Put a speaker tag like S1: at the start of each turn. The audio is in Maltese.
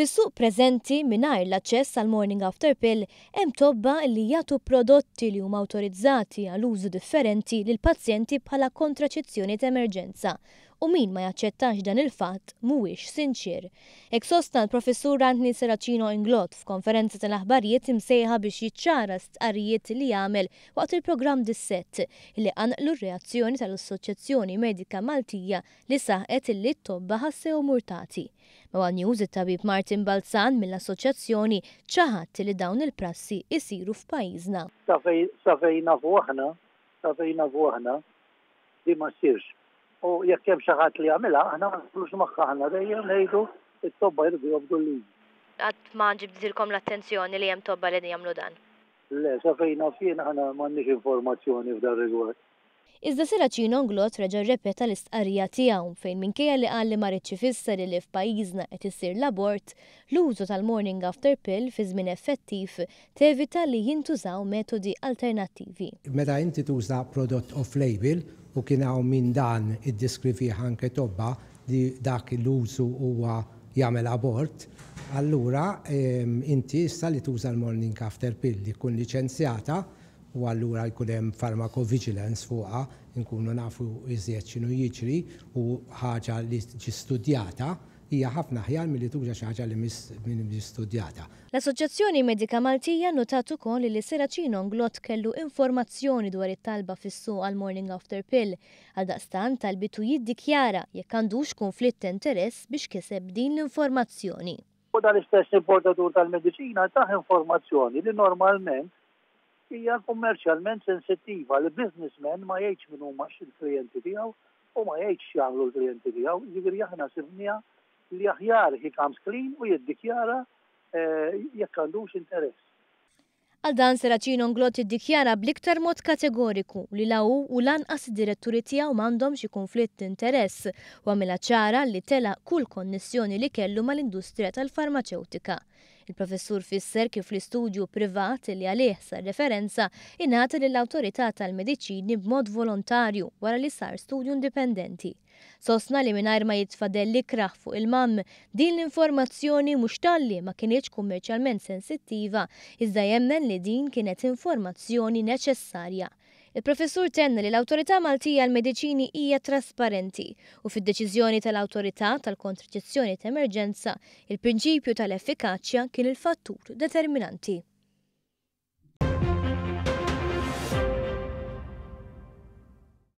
S1: Fis-suq preżenti mingħajr l-aċċess għal morning after pill hemm tobba li jagħtu prodotti li huma awtorizzati għal użu differenti lil pazjenti bħala kontraċezzjoni ta' emerġenza u min ma jaċċettax dan il-fatt mhuwiex sinċir. Ek l professur Antni Seracino Inglot f'konferenza tal-aħbarijiet imsejħa biex jiċċara stqarijiet li jagħmel waqt il-programm disset li qanqlu r-reazzjoni tal-Assoċjazzjoni Medika Maltija li saħqet li t-tobba ħassew murtati. Mawa News it-tabib Martin Balzan mill-Assoċjazzjoni ċaħat li dawn il-prassi isiru f'pajjiżna.
S2: Safejna fuħna, safejna fuħna, li ma sirx u jekk hemm xi ħadd li jagħmilha aħna ma nflux magħha aħna dejjem ngħidu it-tobba jirdu jobdu l
S1: Għad ma ġibdilkom l-attenzjoni li hemm tobba li jagħmlu dan.
S2: Le, sa fejna fjien aħna m'għandniex informazzjoni f'dan rigward. Iżda Siraċino Nglot reġa' repeta l-istqarrija
S1: tiegħu fejn minkejja li għalli marriċi ma rridx li f'pajjiżna qed isir l-abort, l-użu tal-morning after pill fi żmien effettiv tevita li jintużaw metodi alternattivi.
S3: Meta inti tuża prodott off-label u kien hawn min dan iddiskrivi anke tobba li dak l-użu huwa jagħmel abort, allura ehm, inti issa li tuża l-morning after pill li kun liċenzjata u għallura jkun hemm vigilance fuqha nkunu nafu iżjed x'inhu jiġri u ħaġa li ġi studjata hija ħafna ħjar milli tuġa xi ħaġa li minn studjata.
S1: L-Assoċjazzjoni Medika Maltija notat ukoll li Seraċino Nglot kellu informazzjoni dwar it-talba fis-suq għal Morning After Pill għal daqstan talbitu jiddikjara jekk għandux konflitt interess biex kiseb din l-informazzjoni.
S2: U dan istess importatur tal-medicina taħ informazzjoni li normalment hija kommerċjalment sensittiva li businessmen ma jgħidx min huma x-klijenti tiegħu u ma jgħidx jagħmlu l-klijenti tiegħu, jiġri aħna sibnija li aħjar hi comes clean u jiddikjara eh, jekk għandux interess.
S1: Għal dan Seracino Nglot iddikjara bliktar mod kategoriku li lawu u lanqas id-diretturi tiegħu m'għandhom xi konflitt interess u għamilha ċara li tela kull konnessjoni li kellu mal-industrija tal-farmaceutika. Il-professur fisser kif l-istudju privat li għalih sar referenza inħat l-autorità tal-medicini b'mod volontarju wara li sar studju indipendenti. Sosna li mingħajr ma jitfadel li kraħ fuq il-mamm, din l-informazzjoni mhux talli ma kienieċ kummerċjalment sensittiva, iżda jemmen li din kienet informazzjoni neċessarja. Il-professur tenna li l-autorità Maltija l-medicini hija trasparenti u fid-deċiżjoni tal-autorità tal-kontraċezzjoni ta' emerġenza il-prinċipju tal-effikaċja kien il-fattur determinanti.